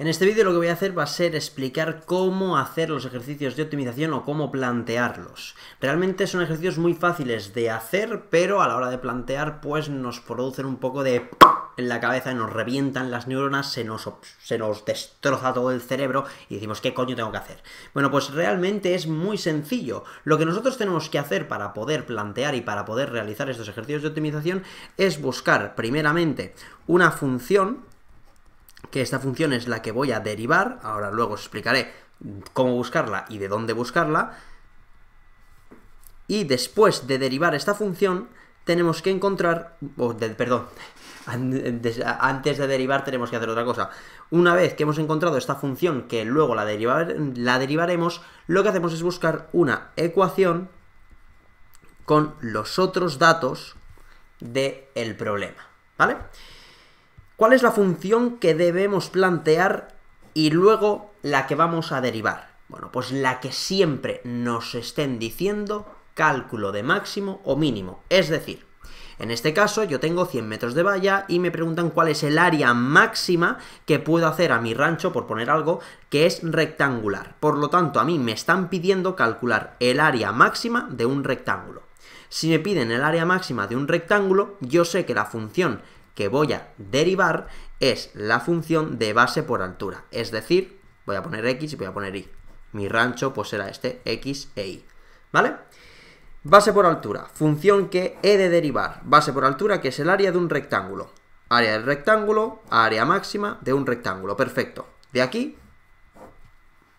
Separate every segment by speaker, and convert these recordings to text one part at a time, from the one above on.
Speaker 1: En este vídeo lo que voy a hacer va a ser explicar cómo hacer los ejercicios de optimización o cómo plantearlos. Realmente son ejercicios muy fáciles de hacer, pero a la hora de plantear pues nos producen un poco de en la cabeza, nos revientan las neuronas, se nos, se nos destroza todo el cerebro y decimos, ¿qué coño tengo que hacer? Bueno, pues realmente es muy sencillo. Lo que nosotros tenemos que hacer para poder plantear y para poder realizar estos ejercicios de optimización es buscar primeramente una función que esta función es la que voy a derivar, ahora luego os explicaré cómo buscarla y de dónde buscarla, y después de derivar esta función tenemos que encontrar, perdón, antes de derivar tenemos que hacer otra cosa. Una vez que hemos encontrado esta función que luego la, la derivaremos, lo que hacemos es buscar una ecuación con los otros datos del el problema, ¿vale? cuál es la función que debemos plantear y luego la que vamos a derivar. Bueno, pues la que siempre nos estén diciendo cálculo de máximo o mínimo. Es decir, en este caso yo tengo 100 metros de valla y me preguntan cuál es el área máxima que puedo hacer a mi rancho, por poner algo, que es rectangular. Por lo tanto, a mí me están pidiendo calcular el área máxima de un rectángulo. Si me piden el área máxima de un rectángulo, yo sé que la función que voy a derivar es la función de base por altura. Es decir, voy a poner x y voy a poner y. Mi rancho pues será este x e y. ¿Vale? Base por altura, función que he de derivar. Base por altura que es el área de un rectángulo. Área del rectángulo, área máxima de un rectángulo. Perfecto. De aquí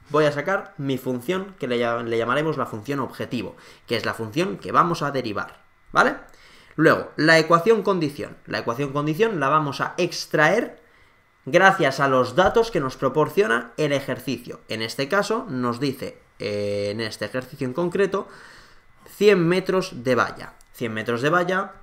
Speaker 1: voy a sacar mi función que le, le llamaremos la función objetivo, que es la función que vamos a derivar. ¿Vale? Luego, la ecuación condición. La ecuación condición la vamos a extraer gracias a los datos que nos proporciona el ejercicio. En este caso nos dice, eh, en este ejercicio en concreto, 100 metros de valla. 100 metros de valla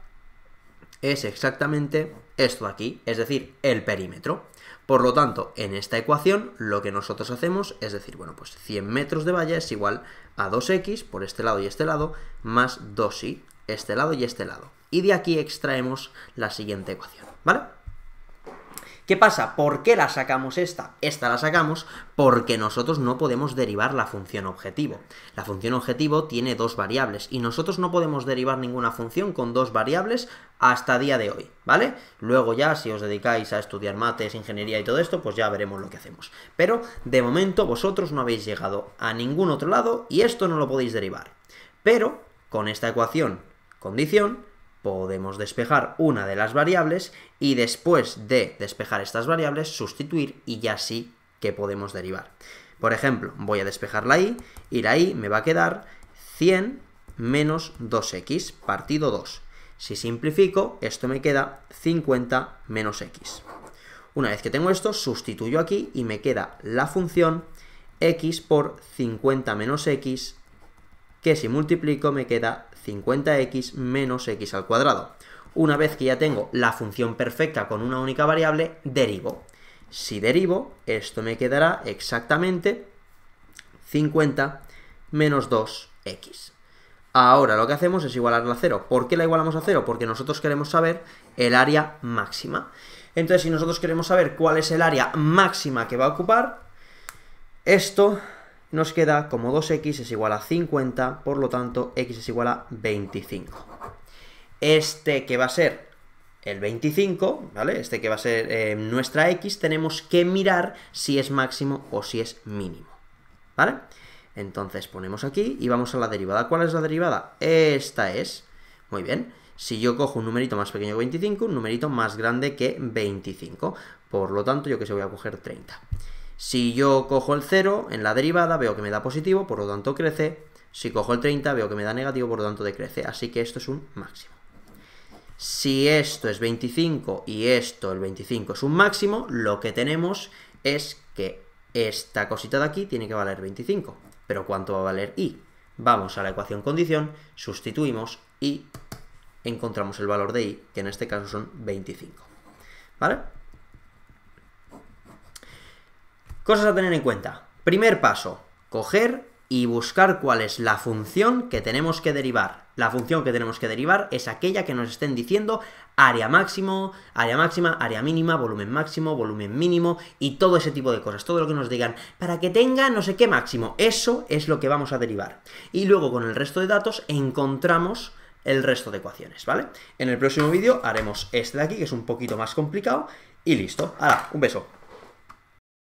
Speaker 1: es exactamente esto aquí, es decir, el perímetro. Por lo tanto, en esta ecuación lo que nosotros hacemos es decir, bueno, pues 100 metros de valla es igual a 2x por este lado y este lado, más 2y este lado y este lado. Y de aquí extraemos la siguiente ecuación, ¿vale? ¿Qué pasa? ¿Por qué la sacamos esta? Esta la sacamos porque nosotros no podemos derivar la función objetivo. La función objetivo tiene dos variables y nosotros no podemos derivar ninguna función con dos variables hasta día de hoy, ¿vale? Luego ya, si os dedicáis a estudiar mates, ingeniería y todo esto, pues ya veremos lo que hacemos. Pero, de momento, vosotros no habéis llegado a ningún otro lado y esto no lo podéis derivar. Pero, con esta ecuación condición, podemos despejar una de las variables y después de despejar estas variables, sustituir y ya sí que podemos derivar. Por ejemplo, voy a despejar la i y la y me va a quedar 100 menos 2x partido 2. Si simplifico, esto me queda 50 menos x. Una vez que tengo esto, sustituyo aquí y me queda la función x por 50 menos x que si multiplico me queda 50x menos x al cuadrado. Una vez que ya tengo la función perfecta con una única variable, derivo. Si derivo, esto me quedará exactamente 50 menos 2x. Ahora lo que hacemos es igualarla a 0. ¿Por qué la igualamos a 0? Porque nosotros queremos saber el área máxima. Entonces, si nosotros queremos saber cuál es el área máxima que va a ocupar, esto nos queda como 2x es igual a 50, por lo tanto x es igual a 25. Este que va a ser el 25, ¿vale? Este que va a ser eh, nuestra x, tenemos que mirar si es máximo o si es mínimo, ¿vale? Entonces ponemos aquí y vamos a la derivada. ¿Cuál es la derivada? Esta es, muy bien, si yo cojo un numerito más pequeño que 25, un numerito más grande que 25, por lo tanto yo que sé voy a coger 30. Si yo cojo el 0 en la derivada, veo que me da positivo, por lo tanto crece. Si cojo el 30, veo que me da negativo, por lo tanto decrece. Así que esto es un máximo. Si esto es 25 y esto, el 25, es un máximo, lo que tenemos es que esta cosita de aquí tiene que valer 25. Pero ¿cuánto va a valer i? Vamos a la ecuación condición, sustituimos y encontramos el valor de i, que en este caso son 25. ¿Vale? Cosas a tener en cuenta. Primer paso, coger y buscar cuál es la función que tenemos que derivar. La función que tenemos que derivar es aquella que nos estén diciendo área máximo, área máxima, área mínima, volumen máximo, volumen mínimo y todo ese tipo de cosas. Todo lo que nos digan para que tenga no sé qué máximo. Eso es lo que vamos a derivar. Y luego con el resto de datos encontramos el resto de ecuaciones, ¿vale? En el próximo vídeo haremos este de aquí, que es un poquito más complicado, y listo. Ahora, un beso.